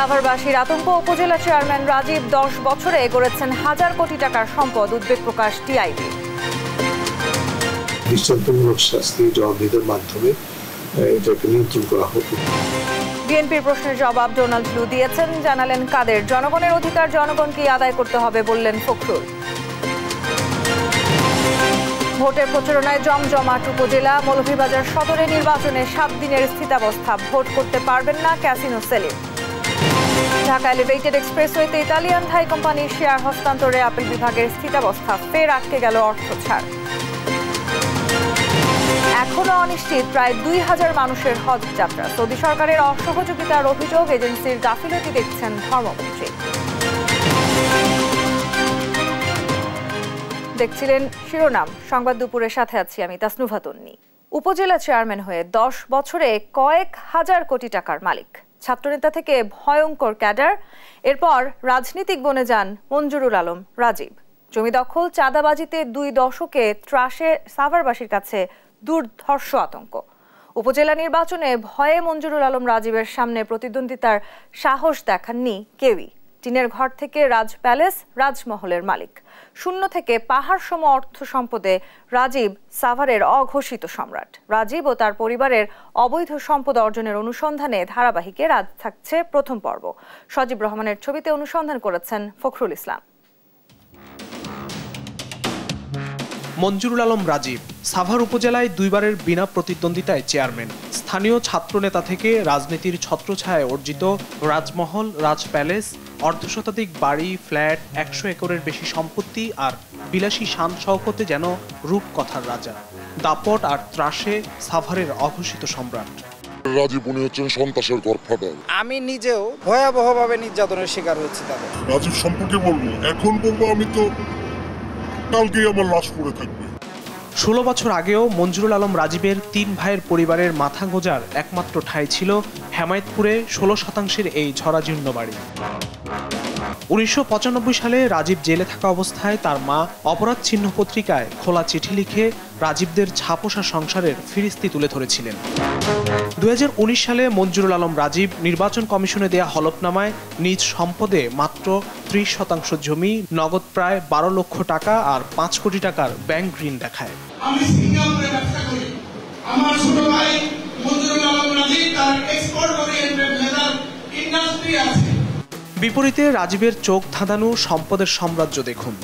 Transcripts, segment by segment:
সাভারবাসীর আতঙ্ক উপজেলা চেয়ারম্যান রাজীব দশ বছরে করেছেন হাজার কোটি টাকার সম্পদ উদ্বেগ প্রকাশ টিআইবি দৃষ্টান্তমূলক শাস্তি জবাবদিহিতার মাধ্যমে এটাকে নিয়ন্ত্রণ করা হতো বিএনপির প্রশ্নের জবাব ডোনাল্ড ব্লু দিয়েছেন জানালেন কাদের জনগণের অধিকার জনগণকে আদায় করতে হবে বললেন ফখরুল ভোটের প্রচারণায় জমজমাট উপজেলা মৌলভীবাজার সদরে নির্বাচনে সাত দিনের স্থিতাবস্থা ভোট করতে পারবেন না ক্যাসিনো সেলিম ঢাকা এলিভেটেড এক্সপ্রেসওয়েতে ইতালিয়ান থাই কোম্পানির শেয়ার হস্তান্তরে আপিল বিভাগের স্থিতাবস্থা ফের আটকে গেল অর্থ ছাড় এখনও অনিশ্চিত প্রায় দুই হাজার মানুষের হজ যাত্রা সৌদি সরকারের অসহযোগিতার অভিযোগ এজেন্সির গাফিলতি দেখছেন ধর্মমন্ত্রী দেখছিলেন শিরোনাম সংবাদ দুপুরের সাথে আছি আমি তাসনুভা তন্নি উপজেলা চেয়ারম্যান হয়ে দশ বছরে কয়েক হাজার কোটি টাকার মালিক ছাত্রনেতা থেকে ভয়ঙ্কর ক্যাডার এরপর রাজনীতিক বনে যান মঞ্জুরুল আলম রাজীব জমি দখল চাঁদাবাজিতে দুই দশকে ত্রাসে সাভারবাসীর কাছে দুর্ধর্ষ আতঙ্ক উপজেলা নির্বাচনে ভয়ে মঞ্জুরুল আলম রাজীবের সামনে প্রতিদ্বন্দ্বিতার সাহস দেখাননি কেউই টিনের ঘর থেকে রাজ প্যালেস রাজমহলের মালিক শূন্য থেকে পাহাড় সম অর্থ সম্পদে রাজীব সাভারের অঘোষিত সম্রাট রাজীব ও তার পরিবারের অবৈধ সম্পদ অর্জনের অনুসন্ধানে ধারাবাহিকে রাজ থাকছে প্রথম পর্ব সজীব রহমানের ছবিতে অনুসন্ধান করেছেন ফখরুল ইসলাম মঞ্জুরুল আলম রাজীব সাভার উপজেলায় দুইবারের বিনা প্রতিদ্বন্দ্বিতায় চেয়ারম্যান স্থানীয় ছাত্রনেতা থেকে রাজনীতির ছত্রছায়ায় অর্জিত রাজমহল রাজ প্যালেস অর্ধশতাধিক বাড়ি ফ্ল্যাট একশো একরের বেশি সম্পত্তি আর বিলাসী শান শওকতে যেন রূপকথার রাজা দাপট আর ত্রাসে সাভারের অঘোষিত সম্রাট রাজীব উনি হচ্ছেন সন্ত্রাসের গড়ফাদার আমি নিজেও ভয়াবহভাবে নির্যাতনের শিকার হয়েছি তাদের রাজীব সম্পর্কে বলবো এখন বলবো আমি তো কালকেই আমার লাশ পড়ে থাকবে ষোলো বছর আগেও মঞ্জুরুল আলম রাজীবের তিন ভাইয়ের পরিবারের মাথা গোজার একমাত্র ঠাঁই ছিল হেমায়তপুরে ষোলো শতাংশের এই ঝরাজীর্ণ বাড়ি উনিশশো সালে রাজীব জেলে থাকা অবস্থায় তার মা অপরাধ চিহ্ন পত্রিকায় খোলা চিঠি লিখে রাজীবদের ছাপোষা সংসারের ফিরিস্তি তুলে ধরেছিলেন দু সালে মঞ্জুরুল আলম রাজীব নির্বাচন কমিশনে দেয়া হলফনামায় নিজ সম্পদে মাত্র ত্রিশ শতাংশ জমি নগদ প্রায় বারো লক্ষ টাকা আর পাঁচ কোটি টাকার ব্যাংক ঋণ দেখায় আমার ছোট ভাই বিপরীতে রাজীবের চোখ ধাঁধানো সম্পদের সাম্রাজ্য দেখুন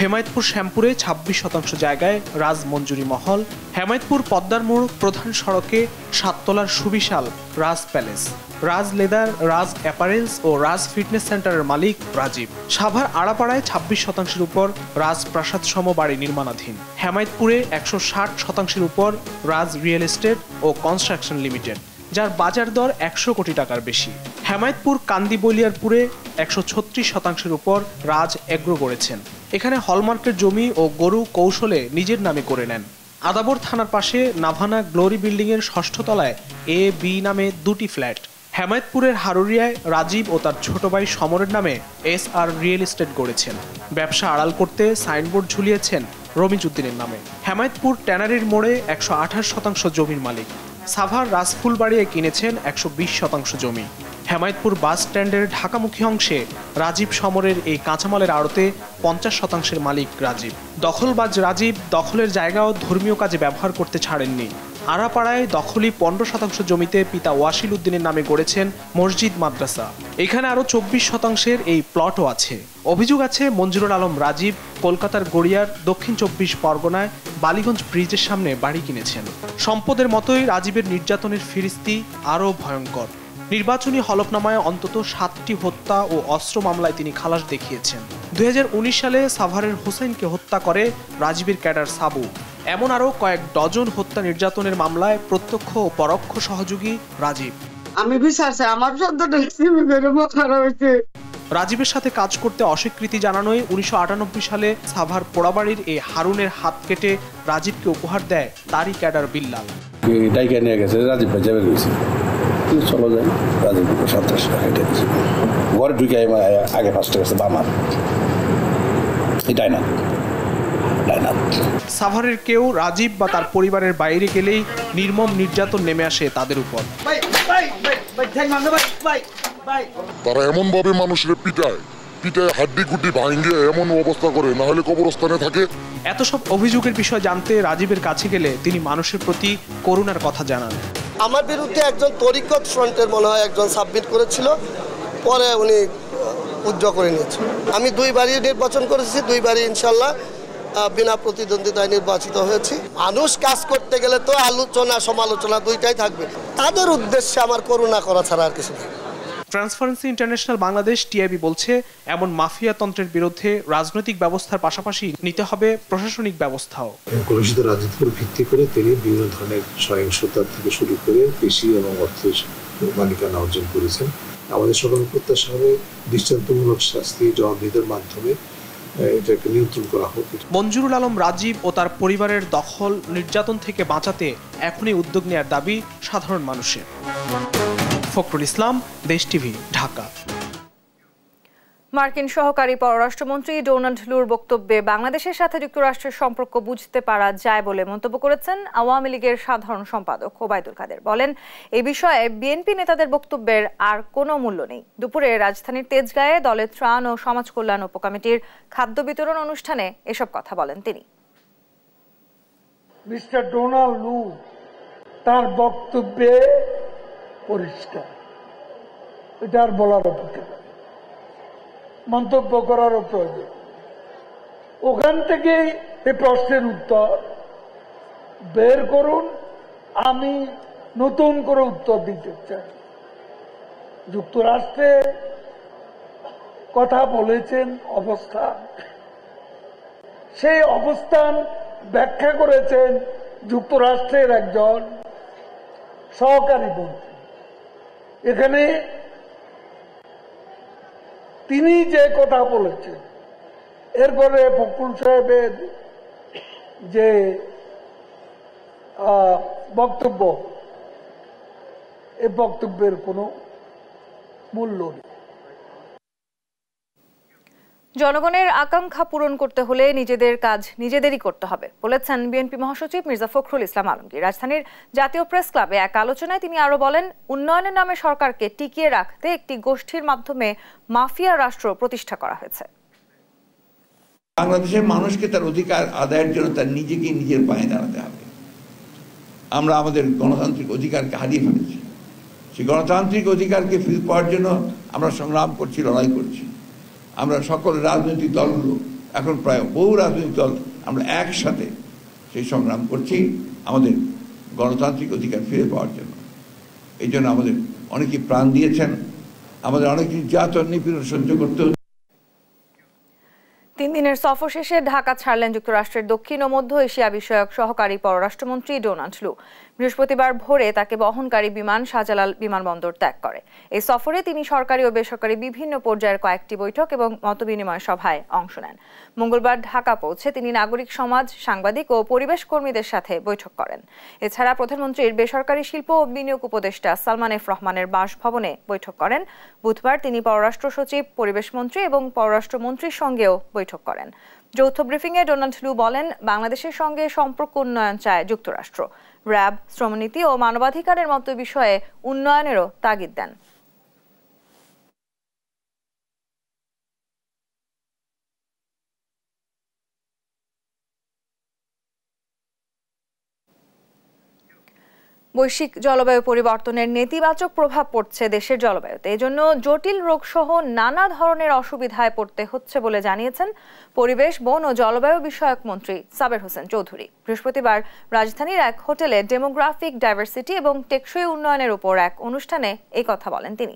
হেমায়তপুর শ্যামপুরে ২৬ শতাংশ জায়গায় রাজমঞ্জুরি মহল হেমায়তপুর পদ্মার মোড় প্রধান সড়কে সাততলার সুবিশাল Raj palace Raj leather Raj apparels ও রাজ ফিটনেস সেন্টারের মালিক রাজীব সাভার আড়াপাড়ায় ২৬ শতাংশের উপর রাজ প্রাসাদ সম বাড়ি নির্মাণাধীন হেমায়তপুরে একশো শতাংশের উপর রাজ রিয়েল এস্টেট ও কনস্ট্রাকশন লিমিটেড যার বাজার দর একশো কোটি টাকার বেশি হেমায়তপুর কান্দি বলিয়ারপুরে একশো ছত্রিশ শতাংশের উপর রাজ এগ্রো করেছেন এখানে হলমার্কের জমি ও গরু কৌশলে নিজের নামে করে নেন আদাবর থানার পাশে নাভানা গ্লোরি বিল্ডিংয়ের ষষ্ঠ তলায় এ বি নামে দুটি ফ্ল্যাট হেমায়তপুরের হারুরিয়ায় রাজীব ও তার ছোট ভাই সমরের নামে এস আর রিয়েল এস্টেট গড়েছেন ব্যবসা আড়াল করতে সাইনবোর্ড ঝুলিয়েছেন রমিজ উদ্দিনের নামে হেমায়তপুর ট্যানারির মোড়ে একশো শতাংশ জমির মালিক সাভার রাসফুল বাড়িয়ে কিনেছেন একশো শতাংশ জমি হেমায়তপুর বাস স্ট্যান্ডের ঢাকামুখী অংশে রাজীব সমরের এই কাঁচামালের আড়তে পঞ্চাশ শতাংশের মালিক রাজীব দখলবাজ রাজীব দখলের জায়গাও ধর্মীয় কাজে ব্যবহার করতে ছাড়েননি আড়াপাড়ায় দখলি পনেরো শতাংশ জমিতে পিতা ওয়াসিল উদ্দিনের নামে গড়েছেন মসজিদ মাদ্রাসা এখানে আরও চব্বিশ শতাংশের এই প্লটও আছে অভিযোগ আছে মঞ্জুরুল আলম রাজীব কলকাতার গড়িয়ার দক্ষিণ চব্বিশ পরগনায় বালিগঞ্জ ব্রিজের সামনে বাড়ি কিনেছেন সম্পদের মতোই রাজীবের নির্যাতনের ফিরিস্তি আরও ভয়ঙ্কর নির্বাচনী হলফনামায় অন্তত সাতটি হত্যা ও অস্ত্র মামলায় তিনি খালাস দেখিয়েছেন দুই সালে সাভারের হোসেনকে হত্যা করে রাজীবের ক্যাডার সাবু এমন আরও কয়েক ডজন হত্যা নির্যাতনের মামলায় প্রত্যক্ষ ও পরোক্ষ সহযোগী রাজীব আমি বিশ্বাস আমার সন্তানটা রাজীবের সাথে কাজ করতে অস্বীকৃতি জানানোয় উনিশশো সালে সাভার পোড়াবাড়ির এই হারুনের হাত কেটে রাজীবকে উপহার দেয় তারই ক্যাডার বিল্লাল ডাইকা গেছে রাজীব ভাই যাবে গেছে চলো যাই রাজীব ঘরে ঢুকে আগে ফার্স্টে গেছে বামার এটাই না সাভারের কেউ রাজীব বা তার পরিবারের বাইরে গেলেই নির্মম নির্যাতন নেমে আসে তাদের উপর তারা এমনভাবে মানুষের পিটায় পিটায় হাড্ডি গুড্ডি ভাঙিয়ে এমন অবস্থা করে না হলে কবরস্থানে থাকে এত সব অভিযোগের বিষয় জানতে রাজীবের কাছে গেলে তিনি মানুষের প্রতি করুণার কথা জানান আমার বিরুদ্ধে একজন তরিকত ফ্রন্টের মনে হয় একজন সাবমিট করেছিল পরে উনি উদ্যোগ করে নিয়েছে আমি দুইবারই নির্বাচন করেছি দুইবারই ইনশাল্লাহ বিনা প্রতিদ্বন্দ্বিতায় নির্বাচিত হয়েছি মানুষ কাজ করতে গেলে তো আলোচনা সমালোচনা দুইটাই থাকবে তাদের উদ্দেশ্যে আমার করুণা করা ছাড়া আর কিছু নেই ট্রান্সপারেন্সি ইন্টারন্যাশনাল বাংলাদেশ টিআইবি বলছে এমন মাফিয়াতন্ত্রের বিরুদ্ধে রাজনৈতিক ব্যবস্থার পাশাপাশি নিতে হবে প্রশাসনিক ব্যবস্থাও কলুষিত রাজনীতির ভিত্তি করে তিনি বিভিন্ন ধরনের সহিংসতা থেকে শুরু করে পেশি এবং অর্থের মালিকানা অর্জন করেছেন আমাদের সকল প্রত্যাশা হবে দৃষ্টান্তমূলক শাস্তি জবাবদিহিতার মাধ্যমে এটাকে করা হোক মঞ্জুরুল আলম রাজীব ও তার পরিবারের দখল নির্যাতন থেকে বাঁচাতে এখনই উদ্যোগ নেয়ার দাবি সাধারণ মানুষের ফখরুল ইসলাম দেশ টিভি ঢাকা মার্কিন সহকারী পররাষ্ট্রমন্ত্রী ডোনাল্ড লুর বক্তব্যে বাংলাদেশের সাথে যুক্তরাষ্ট্রের সম্পর্ক বুঝতে পারা যায় বলে মন্তব্য করেছেন আওয়ামী লীগের সাধারণ সম্পাদক ওবায়দুল কাদের বলেন এ বিষয়ে বিএনপি নেতাদের বক্তব্যের আর কোনো মূল্য নেই দুপুরে রাজধানীর তেজগাঁয়ে দলের ত্রাণ ও সমাজ কল্যাণ উপকমিটির খাদ্য বিতরণ অনুষ্ঠানে এসব কথা বলেন তিনি মিস্টার ডোনাল্ড লু তার বক্তব্যে পরিষ্কার এটা আর বলার অপেক্ষা মন্তব্য করার প্রয়োজন ওখান থেকে এই প্রশ্নের উত্তর বের করুন আমি নতুন করে উত্তর দিতে চাই যুক্তরাষ্ট্রে কথা বলেছেন অবস্থান সেই অবস্থান ব্যাখ্যা করেছেন যুক্তরাষ্ট্রের একজন সহকারী মন্ত্রী এখানে তিনি যে কথা বলেছেন এরপরে ফকুল সাহেবের যে বক্তব্য এ বক্তব্যের কোনো মূল্য নেই জনগণের আকাঙ্ক্ষা পূরণ করতে হলে নিজেদের কাজ নিজেদেরই করতে হবে বলেছেন বিএনপি মহাসচিব মির্জা ফখরুল ইসলাম আলমগীর রাজধানীর জাতীয় প্রেস ক্লাবে এক আলোচনায় তিনি আরও বলেন উন্নয়নের নামে সরকারকে টিকিয়ে রাখতে একটি গোষ্ঠীর মাধ্যমে মাফিয়া রাষ্ট্র প্রতিষ্ঠা করা হয়েছে বাংলাদেশের মানুষকে তার অধিকার আদায়ের জন্য তার নিজেকে নিজের পায়ে দাঁড়াতে হবে আমরা আমাদের গণতান্ত্রিক অধিকারকে হারিয়ে ফেলেছি সেই গণতান্ত্রিক অধিকারকে ফিরে পাওয়ার জন্য আমরা সংগ্রাম করছি লড়াই করছি আমরা সকল রাজনৈতিক দলগুলো এখন প্রায় বহু রাজনৈতিক দল আমরা একসাথে সেই সংগ্রাম করছি আমাদের গণতান্ত্রিক অধিকার ফিরে পাওয়ার জন্য এই জন্য আমাদের অনেকে প্রাণ দিয়েছেন আমাদের অনেক নির্যাতন নিপীড়ন সহ্য করতে তিন দিনের সফর শেষে ঢাকা ছাড়লেন যুক্তরাষ্ট্রের দক্ষিণ ও মধ্য এশিয়া বিষয়ক সহকারী পররাষ্ট্রমন্ত্রী ডোনাল্ড লু বৃহস্পতিবার ভোরে তাকে বহনকারী বিমান শাহজালাল বিমানবন্দর ত্যাগ করে এই সফরে তিনি সরকারি ও বেসরকারি বিভিন্ন পর্যায়ের কয়েকটি বৈঠক এবং মতবিনিময় সভায় অংশ নেন মঙ্গলবার ঢাকা পৌঁছে তিনি নাগরিক সমাজ সাংবাদিক ও পরিবেশ কর্মীদের সাথে বৈঠক করেন এছাড়া প্রধানমন্ত্রীর বেসরকারি শিল্প ও বিনিয়োগ উপদেষ্টা সালমান এফ রহমানের বাসভবনে বৈঠক করেন বুধবার তিনি পররাষ্ট্র সচিব পরিবেশ মন্ত্রী এবং পররাষ্ট্রমন্ত্রীর সঙ্গেও বৈঠক করেন যৌথ ব্রিফিংয়ে ডোনাল্ড লু বলেন বাংলাদেশের সঙ্গে সম্পর্ক উন্নয়ন চায় যুক্তরাষ্ট্র র্যাব শ্রমনীতি ও মানবাধিকারের মতো বিষয়ে উন্নয়নেরও তাগিদ দেন বৈশ্বিক জলবায়ু পরিবর্তনের নেতিবাচক প্রভাব পড়ছে দেশের জলবায়ুতে এজন্য জটিল রোগসহ নানা ধরনের অসুবিধায় পড়তে হচ্ছে বলে জানিয়েছেন পরিবেশ বন ও জলবায়ু বিষয়ক মন্ত্রী সাবের হোসেন চৌধুরী বৃহস্পতিবার রাজধানীর এক হোটেলে ডেমোগ্রাফিক ডাইভার্সিটি এবং টেকসই উন্নয়নের উপর এক অনুষ্ঠানে এই কথা বলেন তিনি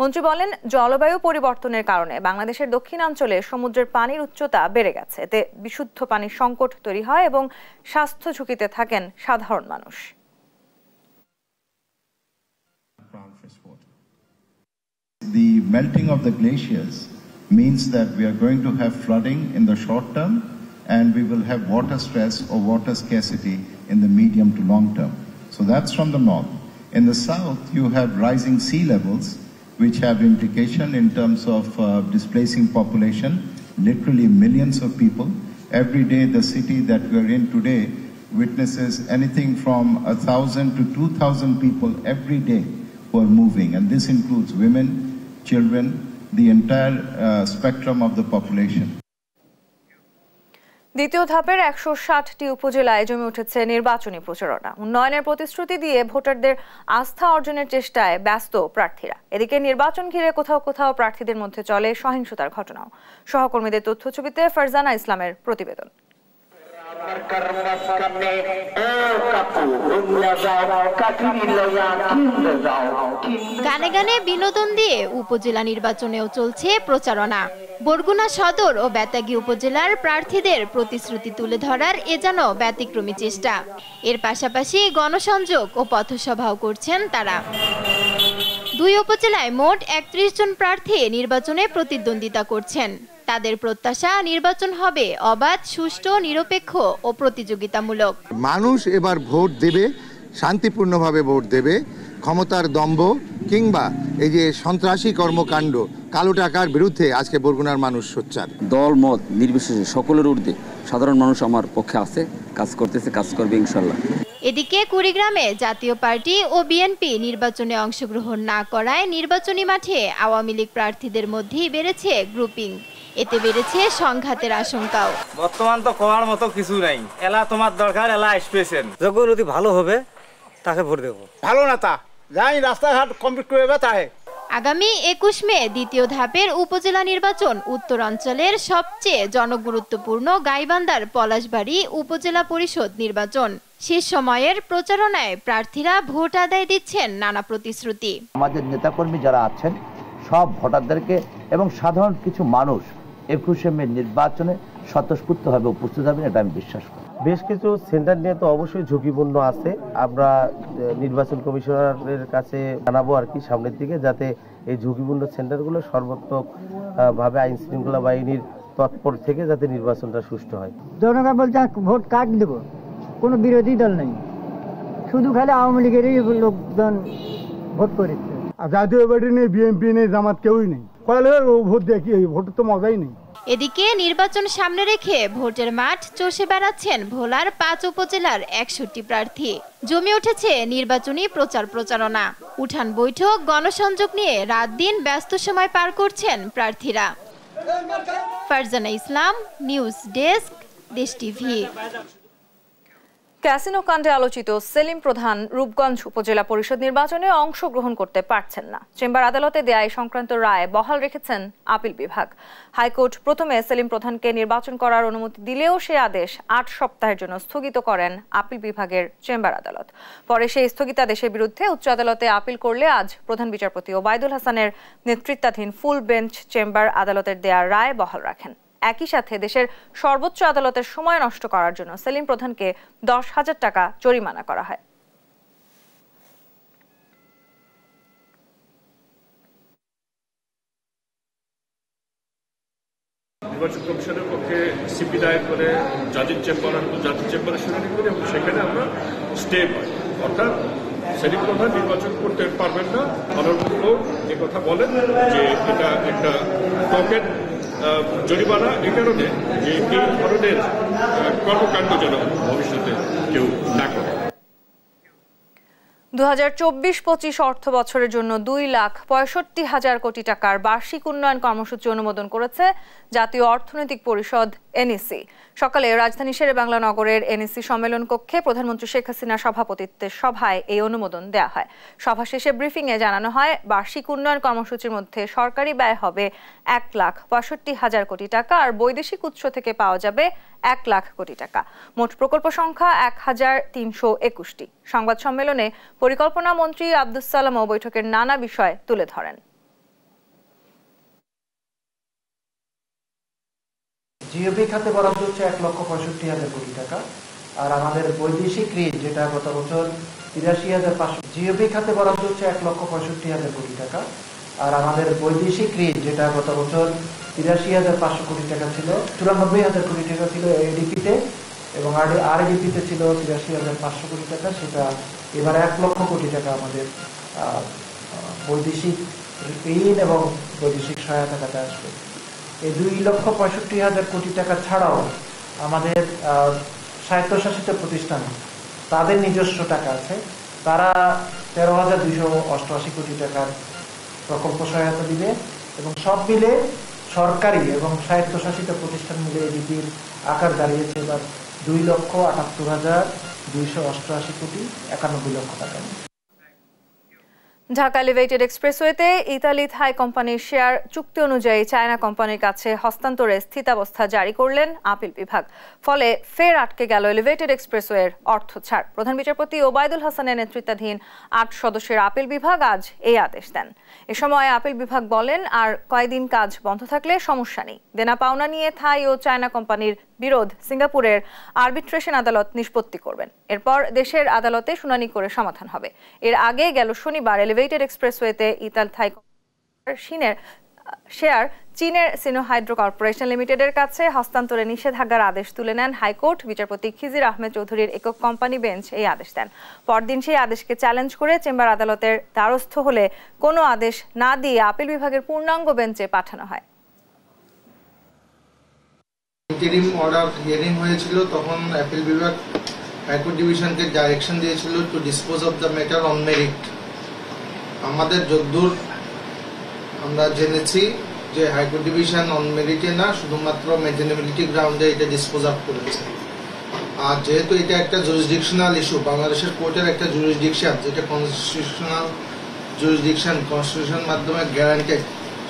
মন্ত্রী বলেন জলবায়ু পরিবর্তনের কারণে বাংলাদেশের দক্ষিণাঞ্চলে সমুদ্রের পানির উচ্চতা বেড়ে গেছে এতে বিশুদ্ধ পানির সংকট তৈরি হয় এবং স্বাস্থ্য ঝুঁকিতে থাকেন সাধারণ মানুষ The melting of the glaciers means that we are going to have flooding in the short term and we will have water stress or water scarcity in the medium to long term. So that's from the north. In the south, you have rising sea levels, which have implication in terms of uh, displacing population, literally millions of people. Every day, the city that we're in today witnesses anything from 1,000 to 2,000 people every day who are moving. And this includes women, children, the entire uh, spectrum of the population. দ্বিতীয় ধাপের একশো ষাটটি উপজেলায় জমে উঠেছে নির্বাচনী প্রচারণা উন্নয়নের প্রতিশ্রুতি দিয়ে ভোটারদের আস্থা অর্জনের চেষ্টায় ব্যস্ত প্রার্থীরা এদিকে নির্বাচন ঘিরে কোথাও কোথাও প্রার্থীদের মধ্যে চলে সহিংসতার ঘটনাও সহকর্মীদের তথ্যছবিতে ফারজানা ইসলামের প্রতিবেদন Oh, গানে গানে বিনোদন দিয়ে উপজেলা নির্বাচনেও চলছে প্রচারণা বরগুনা সদর ও বেতাগী উপজেলার প্রার্থীদের প্রতিশ্রুতি তুলে ধরার এ যেন ব্যতিক্রমী চেষ্টা এর পাশাপাশি গণসংযোগ ও পথসভাও করছেন তারা দুই উপজেলায় মোট একত্রিশ জন প্রার্থী নির্বাচনে প্রতিদ্বন্দ্বিতা করছেন তাদের প্রত্যাশা নির্বাচন হবে অবাধ সুষ্ঠু নিরপেক্ষ ও প্রতিযোগিতামূলক মানুষ এবার ভোট দেবে শান্তিপূর্ণভাবে ভোট দেবে ক্ষমতার দম্ভ কিংবা এই যে সন্ত্রাসী কর্মকাণ্ড কালো টাকার বিরুদ্ধে আজকে বরগুনার মানুষ সোচ্চার দল মত নির্বিশেষে সকলের ঊর্ধ্বে সাধারণ মানুষ আমার পক্ষে আছে কাজ করতেছে কাজ করবে ইনশাল্লাহ এদিকে কুড়িগ্রামে জাতীয় পার্টি ও বিএনপি নির্বাচনে অংশগ্রহণ না করায় নির্বাচনী মাঠে আওয়ামী লীগ প্রার্থীদের মধ্যেই বেড়েছে গ্রুপিং এতে বেড়েছে সংঘাতের আশঙ্কাও বর্তমান তো কোয়ার মতো কিছু নাই এলা তোমার দরকার এলা স্পেশাল যখন ভালো হবে তাকে ভোট দেবো ভালো না তা যাই রাস্তাঘাট কমপ্লিট করে তাহে আগামী একুশ মে দ্বিতীয় ধাপের উপজেলা নির্বাচন উত্তরাঞ্চলের সবচেয়ে জনগুরুত্বপূর্ণ গাইবান্ধার পলাশবাড়ি উপজেলা পরিষদ নির্বাচন শেষ সময়ের প্রচারণায় প্রার্থীরা ভোট আদায় দিচ্ছেন নানা প্রতিশ্রুতি আমাদের নেতাকর্মী যারা আছেন সব ভোটারদেরকে এবং সাধারণ কিছু মানুষ একুশে মে নির্বাচনে স্বতঃস্ফূর্তভাবে উপস্থিত হবেন এটা আমি বিশ্বাস করি বেশ কিছু সেন্টার নিয়ে তো অবশ্যই ঝুঁকিপূর্ণ আছে আমরা নির্বাচন কমিশনারের কাছে জানাবো আর কি সামনের দিকে যাতে এই ঝুঁকিপূর্ণ সেন্টারগুলো সর্বাত্মক ভাবে আইন শৃঙ্খলা বাহিনীর তৎপর থেকে যাতে নির্বাচনটা সুষ্ঠু হয় জনগণ বলছে ভোট কাট দেব কোনো বিরোধী দল নেই শুধু খালি আওয়ামী লীগেরই লোকজন ভোট করেছে জাতীয় পার্টি নেই বিএনপি নেই জামাত কেউই নেই কয়েক ভোট দেয় কি ভোটের তো মজাই নেই এদিকে নির্বাচন সামনে রেখে ভোটের মাঠ চষে বেড়াচ্ছেন ভোলার পাঁচ উপজেলার একষট্টি প্রার্থী জমে উঠেছে নির্বাচনী প্রচার প্রচারণা উঠান বৈঠক গণসংযোগ নিয়ে রাত দিন ব্যস্ত সময় পার করছেন প্রার্থীরা Farzana Islam news desk Desh TV casino কাণ্ডে আলোচিত সেলিম প্রধান রূপগঞ্জ উপজেলা পরিষদ নির্বাচনে অংশগ্রহণ করতে পারছেন না চেম্বার আদালতে দেয়া এই সংক্রান্ত রায় বহাল রেখেছেন আপিল বিভাগ হাইকোর্ট প্রথমে সেলিম প্রধানকে নির্বাচন করার অনুমতি দিলেও সে আদেশ আট সপ্তাহের জন্য স্থগিত করেন আপিল বিভাগের চেম্বার আদালত পরে সেই স্থগিতাদেশের বিরুদ্ধে উচ্চ আদালতে আপিল করলে আজ প্রধান বিচারপতি ওবায়দুল হাসানের নেতৃত্বাধীন ফুল বেঞ্চ চেম্বার আদালতের দেয়া রায় বহাল রাখেন একই সাথে দেশের সর্বোচ্চ আদালতের সময় নষ্ট করার জন্য সেলিম প্রধানকে দশ হাজার টাকা জরিমানা করা হয় নির্বাচন কমিশনের পক্ষে সিপি দায়ের করে জাজির চেম্বার আনবো জাজির চেম্বারে শুনানি করি এবং সেখানে আমরা স্টে পাই অর্থাৎ সেলিম প্রধান নির্বাচন করতে পারবেন না এ কথা বলেন যে এটা একটা টকেট জরিমানা এ কারণে যে এই ধরনের কর্মকাণ্ড যেন ভবিষ্যতে কেউ না করে দু হাজার চব্বিশ পঁচিশ অর্থ বছরের জন্য দুই লাখ পঁয়ষট্টি হাজার কোটি টাকার বার্ষিক উন্নয়ন কর্মসূচি অনুমোদন করেছে জাতীয় অর্থনৈতিক পরিষদ এনএসি সকালে রাজধানী শেরে বাংলা নগরের এনএসি সম্মেলন কক্ষে প্রধানমন্ত্রী শেখ হাসিনার সভাপতিত্বের সভায় এই অনুমোদন দেয়া হয় সভা শেষে ব্রিফিংয়ে জানানো হয় বার্ষিক উন্নয়ন কর্মসূচির মধ্যে সরকারি ব্যয় হবে এক লাখ পঁয়ষট্টি হাজার কোটি টাকা আর বৈদেশিক উৎস থেকে পাওয়া যাবে এক লাখ কোটি টাকা মোট প্রকল্প সংখ্যা এক হাজার তিনশো একুশটি সংবাদ সম্মেলনে পরিকল্পনা মন্ত্রী আব্দুস সালামও বৈঠকের নানা বিষয় তুলে ধরেন জিওপি খাতে বরাদ্দ হচ্ছে এক লক্ষ পঁয়ষট্টি হাজার কোটি টাকা আর আমাদের বৈদেশিক ঋণ যেটা গত বছর তিরাশি হাজার পাঁচশো জিওপি খাতে বরাদ্দ হচ্ছে এক লক্ষ পঁয়ষট্টি হাজার কোটি টাকা আর আমাদের বৈদেশিক ঋণ যেটা গত বছর তিরাশি হাজার পাঁচশো কোটি টাকা ছিল চুরানব্বই হাজার কোটি টাকা ছিল এডিপিতে এবং আর আরএডিপিতে ছিল তিরাশি হাজার পাঁচশো কোটি টাকা সেটা এবার এক লক্ষ কোটি টাকা আমাদের বৈদেশিক ঋণ এবং বৈদেশিক সহায়তা টাকা আসবে এই দুই লক্ষ পঁয়ষট্টি হাজার কোটি টাকা ছাড়াও আমাদের স্বায়ত্তশাসিত প্রতিষ্ঠান তাদের নিজস্ব টাকা আছে তারা তেরো হাজার দুশো অষ্টআশি কোটি টাকার প্রকল্প সহায়তা দিবে এবং সব মিলে সরকারি এবং স্বায়ত্তশাসিত প্রতিষ্ঠান মিলে এডিপির আকার দাঁড়িয়েছে এবার দুই লক্ষ আটাত্তর হাজার দুইশো অষ্টআশি কোটি একানব্বই লক্ষ টাকা ঢাকা এলিভেটেড এক্সপ্রেসওয়েতে ইতালি থাই কোম্পানির শেয়ার চুক্তি অনুযায়ী চায়না কোম্পানির কাছে হস্তান্তরে স্থিতাবস্থা জারি করলেন আপিল বিভাগ ফলে ফের আটকে গেল এলিভেটেড এক্সপ্রেসওয়ের অর্থ ছাড় প্রধান বিচারপতি ওবায়দুল হাসানের নেতৃত্বাধীন আট সদস্যের আপিল বিভাগ আজ এই আদেশ দেন এ সময় আপিল বিভাগ বলেন আর কয়েকদিন কাজ বন্ধ থাকলে সমস্যা নেই দেনা পাওনা নিয়ে থাই ও চায়না কোম্পানির বিরোধ সিঙ্গাপুরের আরবিট্রেশন আদালত নিষ্পত্তি করবেন এরপর দেশের আদালতে শুনানি করে সমাধান হবে এর আগে গেল শনিবার এলিভেটেড এলিভেটেড এক্সপ্রেসওয়েতে ইতাল থাই শেয়ার চীনের সিনো হাইড্রো কর্পোরেশন লিমিটেডের কাছে হস্তান্তরে নিষেধাজ্ঞার আদেশ তুলে নেন হাইকোর্ট বিচারপতি খিজির আহমেদ চৌধুরীর একক কোম্পানি বেঞ্চ এই আদেশ দেন পরদিন সেই আদেশকে চ্যালেঞ্জ করে চেম্বার আদালতের দ্বারস্থ হলে কোনো আদেশ না দিয়ে আপিল বিভাগের পূর্ণাঙ্গ বেঞ্চে পাঠানো হয় ইন্টারিম অর্ডার হিয়ারিং হয়েছিল তখন অ্যাপিল বিভাগ হাইকোর্ট ডিভিশনকে ডাইরেকশন দিয়েছিল to dispose of the matter on merit আমাদের যদ্দূর আমরা জেনেছি যে হাইকোর্ট ডিভিশন অন মেরিটে না শুধুমাত্র মেজেনেবিলিটি গ্রাউন্ডে এটা ডিসপোজ আপ করেছে আর যেহেতু এটা একটা জুরিসডিকশনাল ইস্যু বাংলাদেশের কোর্টের একটা জুরিসডিকশন যেটা কনস্টিটিউশনাল জুরিসডিকশন কনস্টিটিউশন মাধ্যমে গ্যারান্টেড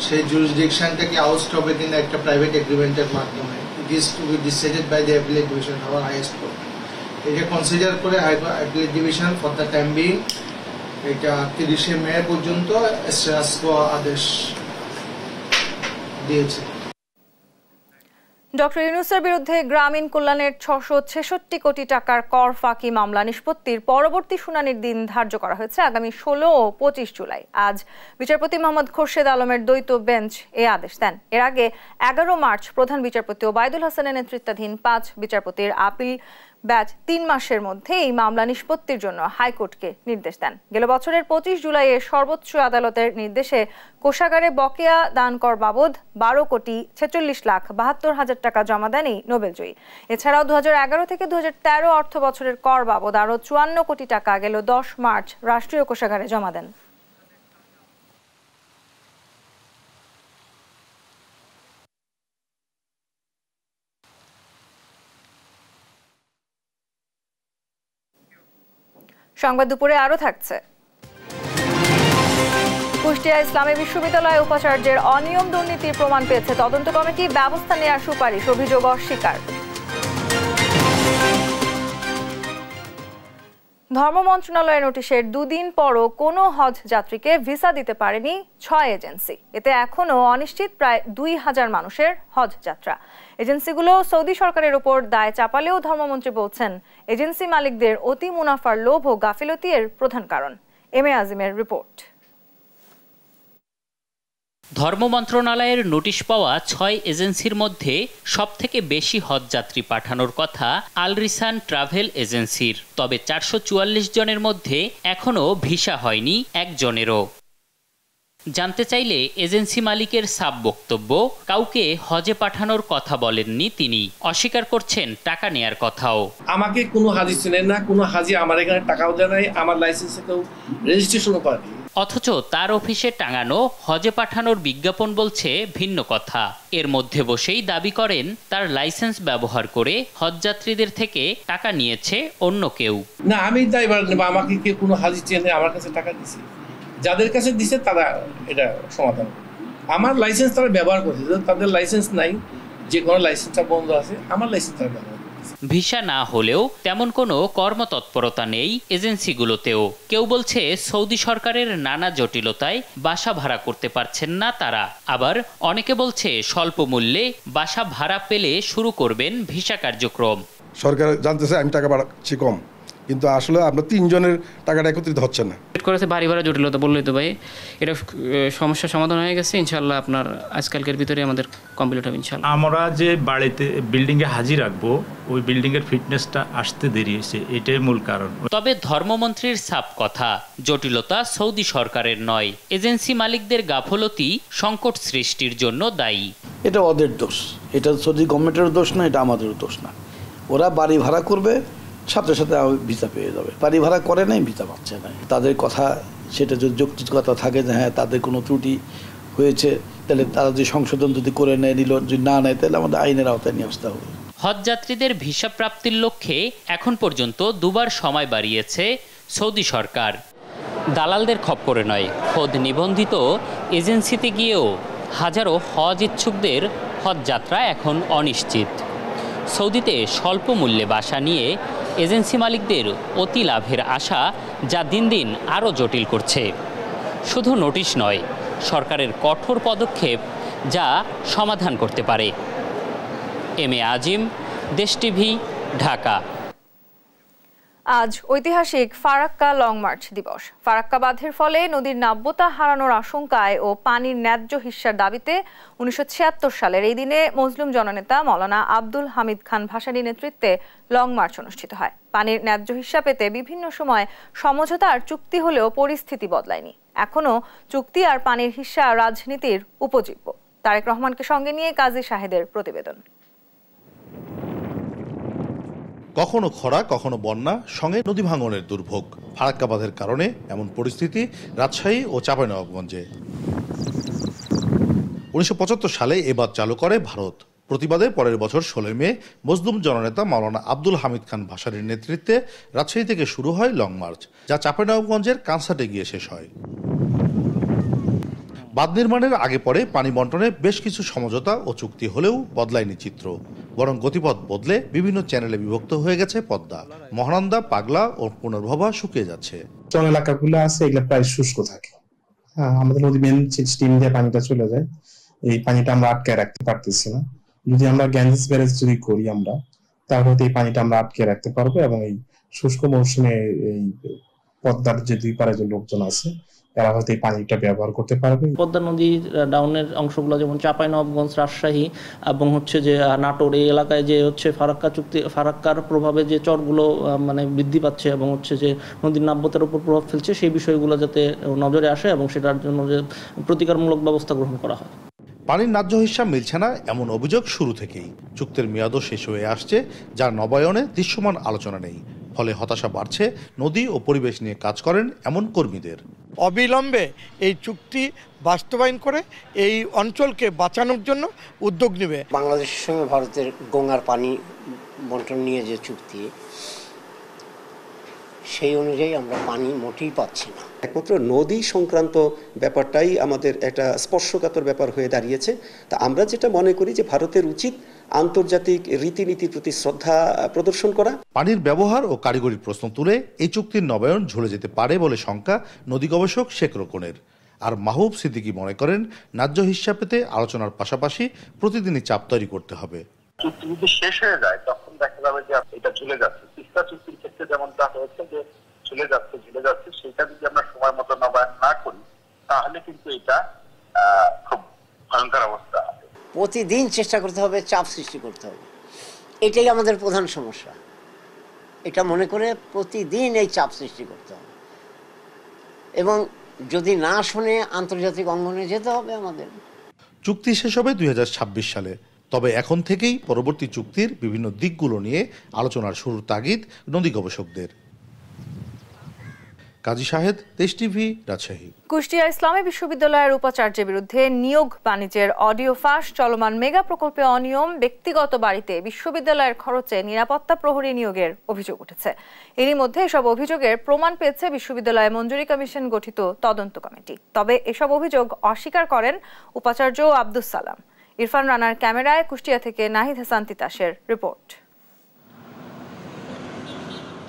সেই জুরিসডিকশনটাকে আউস্ট হবে কিনা একটা প্রাইভেট এগ্রিমেন্টের মাধ্যমে it is to be decided by the appellate division our highest court এটা কনসিডার করে appellate division for the time being এটা তিরিশে মে পর্যন্ত আদেশ দিয়েছে ডক্টর ইউনুসের বিরুদ্ধে গ্রামীণ কল্যাণের ছশো ছেষট্টি কোটি টাকার কর ফাঁকি মামলা নিষ্পত্তির পরবর্তী শুনানির দিন ধার্য করা হয়েছে আগামী ষোলো ও পঁচিশ জুলাই আজ বিচারপতি মোহাম্মদ খোরশেদ আলমের দ্বৈত বেঞ্চ এ আদেশ দেন এর আগে এগারো মার্চ প্রধান বিচারপতি ওবায়দুল হাসানের নেতৃত্বাধীন পাঁচ বিচারপতির আপিল ব্যাচ তিন মাসের মধ্যে এই মামলা নিষ্পত্তির জন্য হাইকোর্টকে নির্দেশ দেন গেল বছরের পঁচিশ জুলাইয়ে সর্বোচ্চ আদালতের নির্দেশে কোষাগারে বকেয়া দান কর বাবদ বারো কোটি ছেচল্লিশ লাখ বাহাত্তর হাজার টাকা জমা দেন এই নোবেলজয়ী এছাড়াও দু এগারো থেকে দু অর্থ বছরের কর বাবদ আরও চুয়ান্ন কোটি টাকা গেল দশ মার্চ রাষ্ট্রীয় কোষাগারে জমা দেন সংবাদ দুপুরে আরও থাকছে কুষ্টিয়া ইসলামী বিশ্ববিদ্যালয়ে উপাচার্যের অনিয়ম দুর্নীতির প্রমাণ পেয়েছে তদন্ত কমিটি ব্যবস্থা নেওয়ার সুপারিশ অভিযোগ অস্বীকার ধর্ম মন্ত্রণালয়ের নোটিশের দুদিন পরও কোনো হজ যাত্রীকে ভিসা দিতে পারেনি ছয় এজেন্সি এতে এখনও অনিশ্চিত প্রায় দুই হাজার মানুষের হজ যাত্রা এজেন্সিগুলো সৌদি সরকারের ওপর দায় চাপালেও ধর্মমন্ত্রী বলছেন এজেন্সি মালিকদের অতি মুনাফার লোভ ও গাফিলতি এর প্রধান কারণ এম এ আজিমের রিপোর্ট ধর্ম মন্ত্রণালয়ের নোটিশ পাওয়া ছয় এজেন্সির মধ্যে সবথেকে বেশি হজযাত্রী পাঠানোর কথা আলরিসান ট্রাভেল এজেন্সির তবে চারশো জনের মধ্যে এখনও ভিসা হয়নি একজনেরও জানতে চাইলে এজেন্সি মালিকের সাব বক্তব্য কাউকে হজে পাঠানোর কথা বলেননি তিনি অস্বীকার করছেন টাকা নেয়ার কথাও আমাকে কোনো হাজি চেনেন না কোনো হাজি আমার এখানে টাকাও দেয় নাই আমার লাইসেন্সে কেউ রেজিস্ট্রেশনও করেনি অথচ তার অফিসে টাঙানো হজে পাঠানোর বিজ্ঞাপন বলছে ভিন্ন কথা এর মধ্যে বসেই দাবি করেন তার লাইসেন্স ব্যবহার করে হজযাত্রীদের থেকে টাকা নিয়েছে অন্য কেউ না আমি তাই আমাকে কে কোনো হাজি চেনে আমার কাছে টাকা দিয়েছে যাদের কাছে দিছে তারা এটা সমাধান আমার লাইসেন্স তারা ব্যবহার করছে তাদের লাইসেন্স নাই যে কোনো লাইসেন্সটা বন্ধ আছে আমার লাইসেন্স তারা ব্যবহার ভিসা না হলেও তেমন কোনো কর্মতৎপরতা নেই এজেন্সিগুলোতেও কেউ বলছে সৌদি সরকারের নানা জটিলতায় বাসা ভাড়া করতে পারছেন না তারা আবার অনেকে বলছে স্বল্প মূল্যে বাসা ভাড়া পেলে শুরু করবেন ভিসা কার্যক্রম সরকার জানতেছে আমি টাকা বাড়াচ্ছি কম কিন্তু আসলে আমরা তিনজনের টাকাটা একত্রিত হচ্ছে না করেছে বাড়ি ভাড়া জটিলতা বললেই তো ভাই এটা সমস্যা সমাধান হয়ে গেছে ইনশাল্লাহ আপনার আজকালকের ভিতরে আমাদের কমপ্লিট হবে ইনশাল্লাহ আমরা যে বাড়িতে বিল্ডিংয়ে হাজির রাখবো ওই বিল্ডিংয়ের ফিটনেসটা আসতে দেরি হয়েছে এটাই মূল কারণ তবে ধর্মমন্ত্রীর সাপ কথা জটিলতা সৌদি সরকারের নয় এজেন্সি মালিকদের গাফলতি সংকট সৃষ্টির জন্য দায়ী এটা ওদের দোষ এটা সৌদি গভর্নমেন্টের দোষ না এটা আমাদের দোষ না ওরা বাড়ি ভাড়া করবে সাথে সাথে ভিসা পেয়ে যাবে বাড়ি ভাড়া করে নাই ভিসা পাচ্ছে না তাদের কথা সেটা যদি যৌক্তিকতা থাকে যে হ্যাঁ তাদের কোনো ত্রুটি হয়েছে তাহলে তারা যদি সংশোধন যদি করে নেয় নিল যদি না নেয় তাহলে আমাদের আইনের আওতায় নিয়ে আসতে হবে হজযাত্রীদের ভিসা প্রাপ্তির লক্ষ্যে এখন পর্যন্ত দুবার সময় বাড়িয়েছে সৌদি সরকার দালালদের খপ করে নয় খোদ নিবন্ধিত এজেন্সিতে গিয়েও হাজারো হজ ইচ্ছুকদের হজযাত্রা এখন অনিশ্চিত সৌদিতে স্বল্প মূল্যে বাসা নিয়ে এজেন্সি মালিকদের অতি লাভের আশা যা দিন দিন আরও জটিল করছে শুধু নোটিশ নয় সরকারের কঠোর পদক্ষেপ যা সমাধান করতে পারে এম এ আজিম দেশ টিভি ঢাকা আজ ঐতিহাসিক ফারাক্কা লং মার্চ দিবস ফারাক্কা বাঁধের ফলে নদীর নাব্যতা হারানোর আশঙ্কায় ও পানির ন্যায্য হিস্যার দাবিতে উনিশশো সালের এই দিনে মজলুম জননেতা মৌলানা আব্দুল হামিদ খান ভাসানী নেতৃত্বে লং মার্চ অনুষ্ঠিত হয় পানির ন্যায্য হিসা পেতে বিভিন্ন সময় সমঝোতা আর চুক্তি হলেও পরিস্থিতি বদলায়নি এখনও চুক্তি আর পানির হিসা রাজনীতির উপজীব্য তারেক রহমানকে সঙ্গে নিয়ে কাজী শাহেদের প্রতিবেদন কখনো খরা কখনো বন্যা সঙ্গে নদী ভাঙনের দুর্ভোগ ফারাক্কাবাদের কারণে এমন পরিস্থিতি রাজশাহী ও চাঁপাইনবাবগঞ্জে উনিশশো সালে এবার চালু করে ভারত প্রতিবাদে পরের বছর ষোলোই মে মজদুম জননেতা মাওলানা আব্দুল হামিদ খান ভাসারির নেতৃত্বে রাজশাহী থেকে শুরু হয় লং মার্চ যা চাঁপাইনবাবগঞ্জের কানসাটে গিয়ে শেষ হয় বাঁধ নির্মাণের আগে পরে পানি বন্টনে বেশ কিছু সমঝোতা ও চুক্তি হলেও বদলায়নি চিত্র বরং গতিপথ বদলে বিভিন্ন চ্যানেলে বিভক্ত হয়ে গেছে পদ্মা মহানন্দা পাগলা ও পুনর্ভবা শুকিয়ে যাচ্ছে এলাকাগুলো আছে এগুলো প্রায় শুষ্ক থাকে হ্যাঁ, আমাদের নদী মেন স্টিম দিয়ে পানিটা চলে যায় এই পানিটা আমরা আটকে রাখতে পারতেছি না যদি আমরা গ্যাঞ্জেস ব্যারেজ যদি করি আমরা তাহলে এই পানিটা আমরা আটকে রাখতে পারবো এবং এই শুষ্ক মৌসুমে এই পদ্মার যে দুই পারে যে লোকজন আছে তারা হয়তো এই পানিটা ব্যবহার করতে পারবে পদ্মা নদীর ডাউনের অংশগুলো যেমন চাপাই নবগঞ্জ রাজশাহী এবং হচ্ছে যে নাটোর এই এলাকায় যে হচ্ছে ফারাক্কা চুক্তি ফারাক্কার প্রভাবে যে চরগুলো মানে বৃদ্ধি পাচ্ছে এবং হচ্ছে যে নদীর নাব্যতার উপর প্রভাব ফেলছে সেই বিষয়গুলো যাতে নজরে আসে এবং সেটার জন্য যে প্রতিকারমূলক ব্যবস্থা গ্রহণ করা হয় পানির ন্যায্য হিসাব মিলছে না এমন অভিযোগ শুরু থেকেই চুক্তির মেয়াদও শেষ হয়ে আসছে যার নবায়নে দৃশ্যমান আলোচনা নেই ফলে হতাশা বাড়ছে নদী ও পরিবেশ নিয়ে কাজ করেন এমন কর্মীদের অবিলম্বে এই চুক্তি বাস্তবায়ন করে এই অঞ্চলকে বাঁচানোর জন্য উদ্যোগ নেবে বাংলাদেশের সঙ্গে ভারতের গঙ্গার পানি বন্টন নিয়ে যে চুক্তি সেই অনুযায়ী আমরা পানি মোটেই পাচ্ছি না একমাত্র নদী সংক্রান্ত ব্যাপারটাই আমাদের একটা স্পর্শকাতর ব্যাপার হয়ে দাঁড়িয়েছে তা আমরা যেটা মনে করি যে ভারতের উচিত আন্তর্জাতিক রীতিনীতির প্রতি শ্রদ্ধা প্রদর্শন করা পানির ব্যবহার ও কারিগরি প্রশ্ন তুলে এই চুক্তির নবায়ন ঝুলে যেতে পারে বলে শঙ্কা নদী গবেষক শেখ রোকনের আর মাহবুব সিদ্দিকি মনে করেন ন্যায্য হিসাব পেতে আলোচনার পাশাপাশি প্রতিদিনই চাপ তৈরি করতে হবে চুক্তি যদি শেষ হয়ে যায় তখন দেখা যাবে যে এটা চলে যাচ্ছে তিস্তা চুক্তির ক্ষেত্রে যেমনটা হয়েছে যে চলে যাচ্ছে ঝুলে যাচ্ছে সেটা যদি আমরা সময় মতো নবায়ন না করি তাহলে কিন্তু এটা খুব ভয়ঙ্কর অবস্থা প্রতিদিন চেষ্টা করতে হবে চাপ সৃষ্টি করতে হবে এটাই আমাদের প্রধান সমস্যা এটা মনে করে প্রতিদিন এই চাপ সৃষ্টি করতে হবে এবং যদি না শুনে আন্তর্জাতিক অঙ্গনে যেতে হবে আমাদের চুক্তি শেষ হবে দুই সালে তবে এখন থেকেই পরবর্তী চুক্তির বিভিন্ন দিকগুলো নিয়ে আলোচনার শুরুর তাগিদ নদী গবেষকদের কাজী শাহেদ দেশ টিভি রাজশাহী কুষ্টিয়া ইসলামী বিশ্ববিদ্যালয়ের উপাচার্যের বিরুদ্ধে নিয়োগ বাণিজ্যের অডিও ফাঁস চলমান মেগা প্রকল্পে অনিয়ম ব্যক্তিগত বাড়িতে বিশ্ববিদ্যালয়ের খরচে নিরাপত্তা প্রহরী নিয়োগের অভিযোগ উঠেছে এরই মধ্যে এসব অভিযোগের প্রমাণ পেয়েছে বিশ্ববিদ্যালয়ে মঞ্জুরি কমিশন গঠিত তদন্ত কমিটি তবে এসব অভিযোগ অস্বীকার করেন উপাচার্য আব্দুস সালাম ইরফান রানার ক্যামেরায় কুষ্টিয়া থেকে নাহিদ হাসান তিতাসের রিপোর্ট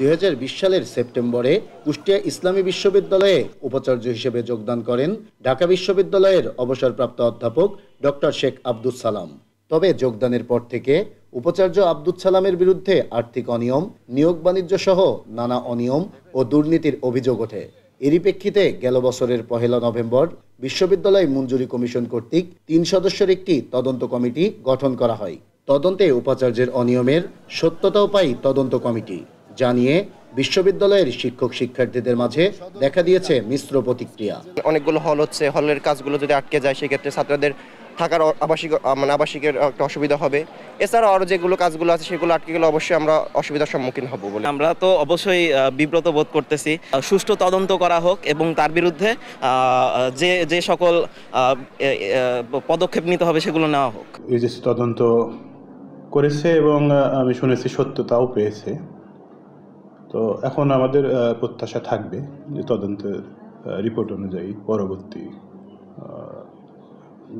দুই সালের সেপ্টেম্বরে কুষ্টিয়া ইসলামী বিশ্ববিদ্যালয়ে উপাচার্য হিসেবে যোগদান করেন ঢাকা বিশ্ববিদ্যালয়ের অবসরপ্রাপ্ত অধ্যাপক ডক্টর শেখ আব্দুল সালাম তবে যোগদানের পর থেকে উপাচার্য আব্দুল সালামের বিরুদ্ধে আর্থিক অনিয়ম নিয়োগ বাণিজ্য সহ নানা অনিয়ম ও দুর্নীতির অভিযোগ ওঠে এরই প্রেক্ষিতে গেল বছরের পহেলা নভেম্বর বিশ্ববিদ্যালয় মঞ্জুরি কমিশন কর্তৃক তিন সদস্যের একটি তদন্ত কমিটি গঠন করা হয় তদন্তে উপাচার্যের অনিয়মের সত্যতাও পাই তদন্ত কমিটি জানিয়ে বিশ্ববিদ্যালয়ের শিক্ষক শিক্ষার্থীদের মাঝে দেখা দিয়েছে মিশ্র প্রতিক্রিয়া অনেকগুলো হল হচ্ছে হলের কাজগুলো যদি আটকে যায় সেক্ষেত্রে ছাত্রদের থাকার আবাসিক মানে আবাসিকের একটা অসুবিধা হবে এছাড়া আরও যেগুলো কাজগুলো আছে সেগুলো আটকে গেলে অবশ্যই আমরা অসুবিধার সম্মুখীন হব বলে আমরা তো অবশ্যই বিব্রত বোধ করতেছি সুষ্ঠু তদন্ত করা হোক এবং তার বিরুদ্ধে যে যে সকল পদক্ষেপ নিতে হবে সেগুলো নেওয়া হোক যে তদন্ত করেছে এবং আমি শুনেছি সত্যতাও পেয়েছে তো এখন আমাদের প্রত্যাশা থাকবে যে তদন্তের রিপোর্ট অনুযায়ী পরবর্তী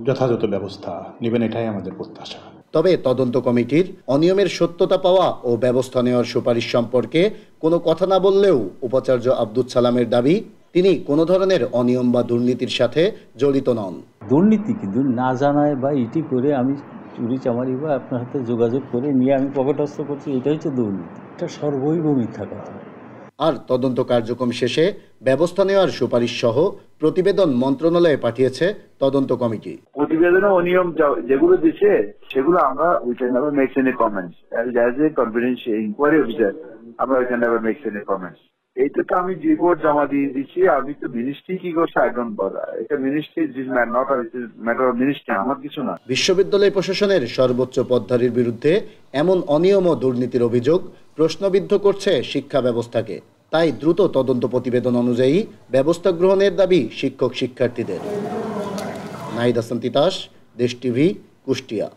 যথাযথ ব্যবস্থা নেবেন এটাই আমাদের প্রত্যাশা তবে তদন্ত কমিটির অনিয়মের সত্যতা পাওয়া ও ব্যবস্থা নেওয়ার সুপারিশ সম্পর্কে কোনো কথা না বললেও উপাচার্য আব্দুল সালামের দাবি তিনি কোনো ধরনের অনিয়ম বা দুর্নীতির সাথে জড়িত নন দুর্নীতি কিন্তু না জানায় বা ইটি করে আমি চুরি চামারি বা আপনার হাতে যোগাযোগ করে নিয়ে আমি পকেটস্থ করছি এটা হচ্ছে দুর্নীতি এটা সর্বৈব মিথ্যা কথা আর তদন্ত কার্যক্রম শেষে ব্যবস্থা নেওয়ার সুপারিশ সহ প্রতিবেদন মন্ত্রণালয়ে পাঠিয়েছে তদন্ত কমিটি প্রতিবেদনে অনিয়ম যেগুলো দিছে সেগুলো আমরা we can never make any comments as a confidential inquiry officer আমরা we can never make any comments এইটা তো আমি রিপোর্ট জমা দিয়ে দিচ্ছি আমি তো মিনিস্ট্রি কি করছে আই ডোন্ট বাদার এটা ministry is not matter of ministry আমার কিছু না বিশ্ববিদ্যালয় প্রশাসনের সর্বোচ্চ পদধারীর বিরুদ্ধে এমন অনিয়ম ও দুর্নীতির অভিযোগ প্রশ্নবিদ্ধ করছে শিক্ষা ব্যবস্থাকে তাই দ্রুত তদন্ত প্রতিবেদন অনুযায়ী ব্যবস্থা গ্রহণের দাবি শিক্ষক শিক্ষার্থীদের নাহিদ হাসান তিতাস দেশ টিভি কুষ্টিয়া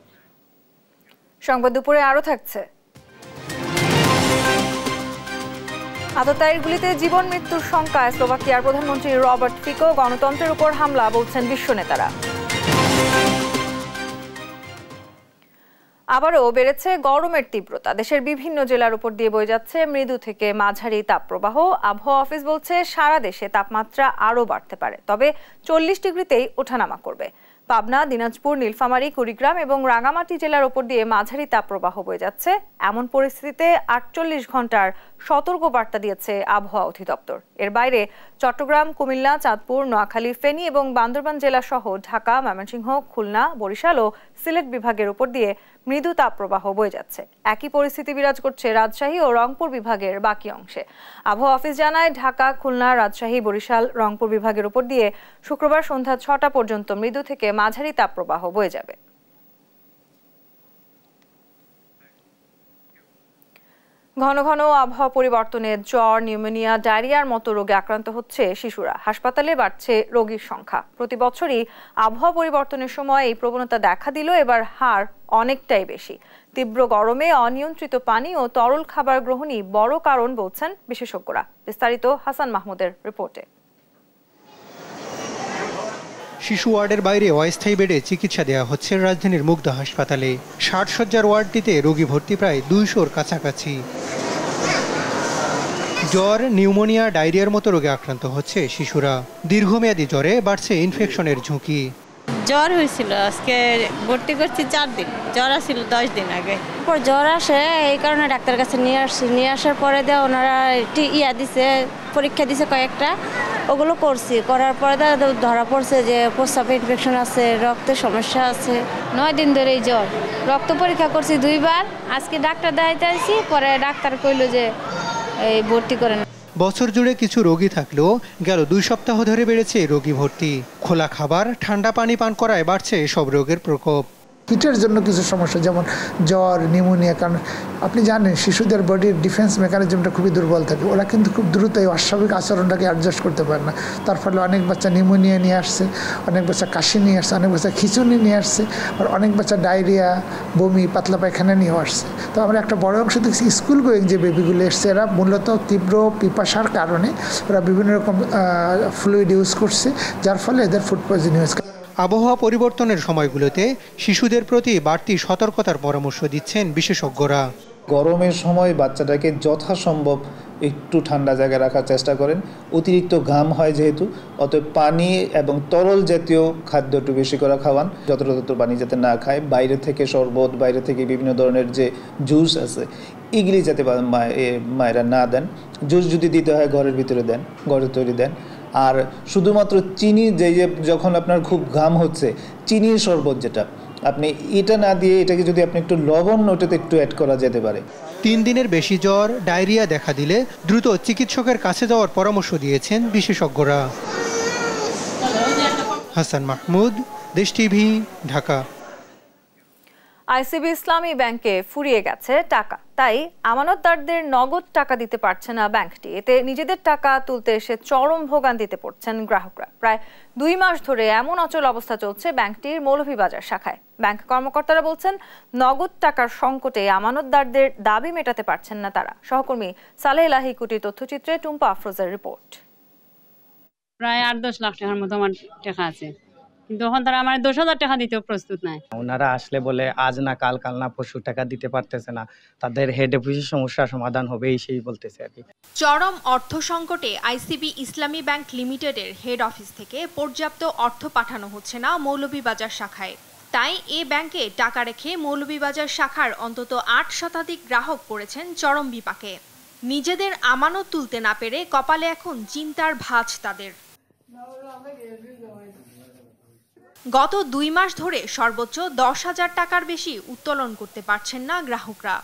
সংবাদ দুপুরে আরও থাকছে আততায়ের জীবন মৃত্যুর সংখ্যা স্লোভাকিয়ার প্রধানমন্ত্রী রবার্ট ফিকো গণতন্ত্রের উপর হামলা বলছেন বিশ্ব নেতারা আবারও বেড়েছে গরমের তীব্রতা দেশের বিভিন্ন জেলার উপর দিয়ে বয়ে যাচ্ছে মৃদু থেকে মাঝারি তাপপ্রবাহ আবহাওয়া অফিস বলছে সারা দেশে তাপমাত্রা আরও বাড়তে পারে তবে চল্লিশ ডিগ্রিতেই ওঠানামা করবে পাবনা দিনাজপুর নীলফামারী কুড়িগ্রাম এবং রাঙামাটি জেলার ওপর দিয়ে মাঝারি তাপপ্রবাহ বয়ে যাচ্ছে এমন পরিস্থিতিতে আটচল্লিশ ঘন্টার সতর্ক বার্তা দিয়েছে আবহাওয়া অধিদপ্তর এর বাইরে চট্টগ্রাম কুমিল্লা চাঁদপুর নোয়াখালী ফেনী এবং বান্দরবান জেলা সহ ঢাকা ময়মনসিংহ খুলনা বরিশাল ও সিলেট বিভাগের উপর দিয়ে মৃদু তাপপ্রবাহ বয়ে যাচ্ছে একই পরিস্থিতি বিরাজ করছে রাজশাহী ও রংপুর বিভাগের বাকি অংশে আবহাওয়া অফিস জানায় ঢাকা খুলনা রাজশাহী বরিশাল রংপুর বিভাগের উপর দিয়ে শুক্রবার সন্ধ্যা ছটা পর্যন্ত মৃদু থেকে মাঝারি তাপপ্রবাহ বয়ে যাবে ঘন ঘন আবহাওয়া পরিবর্তনে জ্বর নিউমোনিয়া ডায়রিয়ার মতো রোগে আক্রান্ত হচ্ছে শিশুরা হাসপাতালে বাড়ছে রোগীর সংখ্যা প্রতি বছরই আবহাওয়া পরিবর্তনের সময় এই প্রবণতা দেখা দিল এবার হার অনেকটাই বেশি তীব্র গরমে অনিয়ন্ত্রিত পানি ও তরল খাবার গ্রহণই বড় কারণ বলছেন বিশেষজ্ঞরা বিস্তারিত হাসান মাহমুদের রিপোর্টে শিশু ওয়ার্ডের বাইরে অস্থায়ী বেডে চিকিৎসা দেওয়া হচ্ছে রাজধানীর মুগ্ধা হাসপাতালে ষাট সজ্জার ওয়ার্ডটিতে রোগী ভর্তি প্রায় দুইশোর কাছাকাছি জ্বর নিউমোনিয়া ডায়রিয়ার মতো রোগে আক্রান্ত হচ্ছে শিশুরা দীর্ঘমেয়াদী জ্বরে বাড়ছে ইনফেকশনের ঝুঁকি জ্বর হয়েছিল আজকে ভর্তি করছি চার দিন জ্বর আসছিল দশ দিন আগে পর জ্বর আসে এই কারণে ডাক্তার কাছে নিয়ে আসছি নিয়ে আসার পরে দে ওনারা ইয়া দিছে পরীক্ষা দিছে কয়েকটা ওগুলো করছি করার পরে ধরা পড়ছে যে প্রস্তাবে ইনফেকশন আছে রক্তের সমস্যা আছে নয় দিন ধরে এই জ্বর রক্ত পরীক্ষা করছি দুইবার আজকে ডাক্তার দেখাইতে আসি পরে ডাক্তার কইল যে এই ভর্তি করে না বছর জুড়ে কিছু রোগী থাকলেও গেল দুই সপ্তাহ ধরে বেড়েছে রোগী ভর্তি খোলা খাবার ঠান্ডা পানি পান করায় বাড়ছে এসব রোগের প্রকোপ কিটের জন্য কিছু সমস্যা যেমন জ্বর নিউমোনিয়া কারণ আপনি জানেন শিশুদের বডির ডিফেন্স মেকানিজমটা খুবই দুর্বল থাকে ওরা কিন্তু খুব দ্রুত এই অস্বাভাবিক আচরণটাকে অ্যাডজাস্ট করতে পারে না তার ফলে অনেক বাচ্চা নিউমোনিয়া নিয়ে আসছে অনেক বাচ্চা কাশি নিয়ে আসছে অনেক বাচ্চা খিচুনি নিয়ে আসছে আর অনেক বাচ্চা ডায়রিয়া বমি পাতলা পায়খানা নিয়েও আসছে তো আমরা একটা বড় অংশ দেখছি স্কুল গোয়িং যে বেবিগুলো এসছে এরা মূলত তীব্র পিপাসার কারণে ওরা বিভিন্ন রকম ফ্লুইড ইউজ করছে যার ফলে এদের ফুড পয়জন ইউজ আবহাওয়া পরিবর্তনের সময়গুলোতে শিশুদের প্রতি বাড়তি সতর্কতার পরামর্শ দিচ্ছেন বিশেষজ্ঞরা গরমের সময় বাচ্চাটাকে যথাসম্ভব একটু ঠান্ডা জায়গায় রাখার চেষ্টা করেন অতিরিক্ত ঘাম হয় যেহেতু অতএব পানি এবং তরল জাতীয় খাদ্য একটু বেশি করে খাওয়ান যতটা তত পানি যাতে না খায় বাইরে থেকে শরবত বাইরে থেকে বিভিন্ন ধরনের যে জুস আছে এগুলি যাতে মায়েরা না দেন জুস যদি দিতে হয় ঘরের ভিতরে দেন ঘরে তৈরি দেন আর শুধুমাত্র চিনি যে যখন আপনার খুব ঘাম হচ্ছে চিনির শরবত যেটা আপনি এটা না দিয়ে এটাকে যদি আপনি একটু লবণ ওটাতে একটু অ্যাড করা যেতে পারে তিন দিনের বেশি জ্বর ডায়রিয়া দেখা দিলে দ্রুত চিকিৎসকের কাছে যাওয়ার পরামর্শ দিয়েছেন বিশেষজ্ঞরা হাসান মাহমুদ দেশ টিভি ঢাকা আইসিবি ইসলামী ব্যাংকে ফুরিয়ে গেছে টাকা তাই আমানতদারদের নগদ টাকা দিতে পারছে না ব্যাংকটি এতে নিজেদের টাকা তুলতে এসে চরম ভোগান্তিতে পড়ছেন গ্রাহকরা প্রায় দুই মাস ধরে এমন অচল অবস্থা চলছে ব্যাংকটির মৌলভীবাজার শাখায় ব্যাংক কর্মকর্তারা বলছেন নগদ টাকার সংকটে আমানতদারদের দাবি মেটাতে পারছেন না তারা সহকর্মী সালেহ লাহি কুটির তথ্যচিত্রে টুম্পা আফরোজের রিপোর্ট প্রায় আট দশ লাখ টাকার মতো আমার টাকা আছে কিন্তু এখন তারা আমার দশ হাজার টাকা দিতেও প্রস্তুত নাই ওনারা আসলে বলে আজ না কাল কাল না পশু টাকা দিতে পারতেছে না তাদের হেড অফিসের সমস্যা সমাধান হবে এই সেই বলতেছে আর কি চরম অর্থ সংকটে আইসিবি ইসলামী ব্যাংক লিমিটেডের হেড অফিস থেকে পর্যাপ্ত অর্থ পাঠানো হচ্ছে না মৌলভীবাজার শাখায় তাই এ ব্যাংকে টাকা রেখে মৌলভীবাজার শাখার অন্তত আট শতাধিক গ্রাহক পড়েছেন চরম বিপাকে নিজেদের আমানত তুলতে না পেরে কপালে এখন চিন্তার ভাঁজ তাদের গত দুই মাস ধরে সর্বোচ্চ দশ হাজার টাকার বেশি উত্তোলন করতে পারছেন না গ্রাহকরা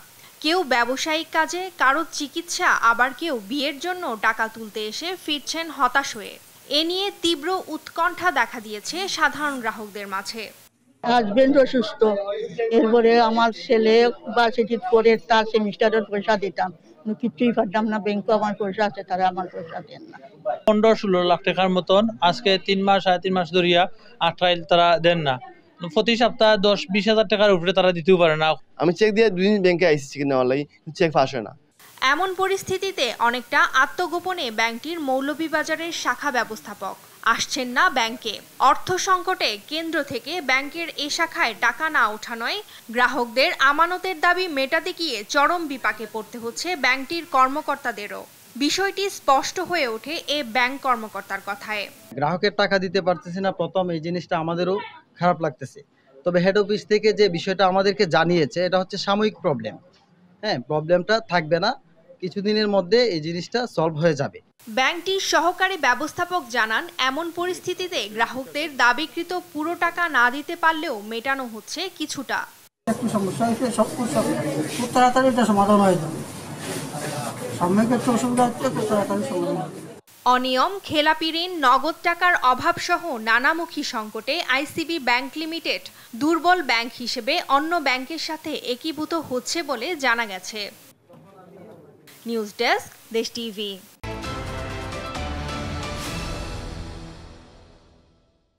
কেউ ব্যবসায়িক কাজে কারো চিকিৎসা আবার কেউ বিয়ের জন্য টাকা তুলতে এসে ফিরছেন হতাশ হয়ে এ নিয়ে তীব্র উৎকণ্ঠা দেখা দিয়েছে সাধারণ গ্রাহকদের মাঝে হাজবেন্ড অসুস্থ এরপরে আমার ছেলে ভার্সিটির পরে তার সেমিস্টারের পয়সা দিতাম কিছুই পারতাম না ব্যাংকে আমার পয়সা আছে তারা আমার পয়সা দেন না পনেরো ষোলো লাখ টাকার মতন আজকে তিন মাস সাড়ে তিন মাস ধরিয়া আঠাইল তারা দেন না প্রতি সপ্তাহে দশ বিশ হাজার টাকার উপরে তারা দিতেও পারে না আমি চেক দিয়ে দুদিন ব্যাংকে আইসি নেওয়ার লাগে চেক ফাঁস না এমন পরিস্থিতিতে অনেকটা আত্মগোপনে ব্যাংকটির মৌলভীবাজারের শাখা ব্যবস্থাপক আসছেন না ব্যাংকে অর্থ সংকটে কেন্দ্র থেকে ব্যাংকের এ শাখায় টাকা না ওঠানোয় গ্রাহকদের আমানতের দাবি মেটাতে গিয়ে চরম বিপাকে পড়তে হচ্ছে ব্যাংকটির কর্মকর্তাদেরও বিষয়টি স্পষ্ট হয়ে ওঠে এ ব্যাংক কর্মকর্তার কথায় গ্রাহকের টাকা দিতে পারতেছি না প্রথম এই জিনিসটা আমাদেরও খারাপ লাগতেছে তবে হেড অফিস থেকে যে বিষয়টা আমাদেরকে জানিয়েছে এটা হচ্ছে সাময়িক প্রবলেম হ্যাঁ প্রবলেমটা থাকবে না কিছুদিনের মধ্যে এই জিনিসটা সলভ হয়ে যাবে ব্যাংকটির সহকারী ব্যবস্থাপক জানান এমন পরিস্থিতিতে গ্রাহকদের দাবিকৃত পুরো টাকা না দিতে পারলেও মেটানো হচ্ছে কিছুটা একটু সমস্যা হয়েছে সব খুব তাড়াতাড়ি এটা সমাধান হয়ে যাবে অনিয়ম খেলাপি ঋণ নগদ টাকার অভাবসহ নানামুখী সংকটে আইসিবি ব্যাংক লিমিটেড দুর্বল ব্যাংক হিসেবে অন্য ব্যাংকের সাথে একীভূত হচ্ছে বলে জানা গেছে নিউজ ডেস্ক দেশ টিভি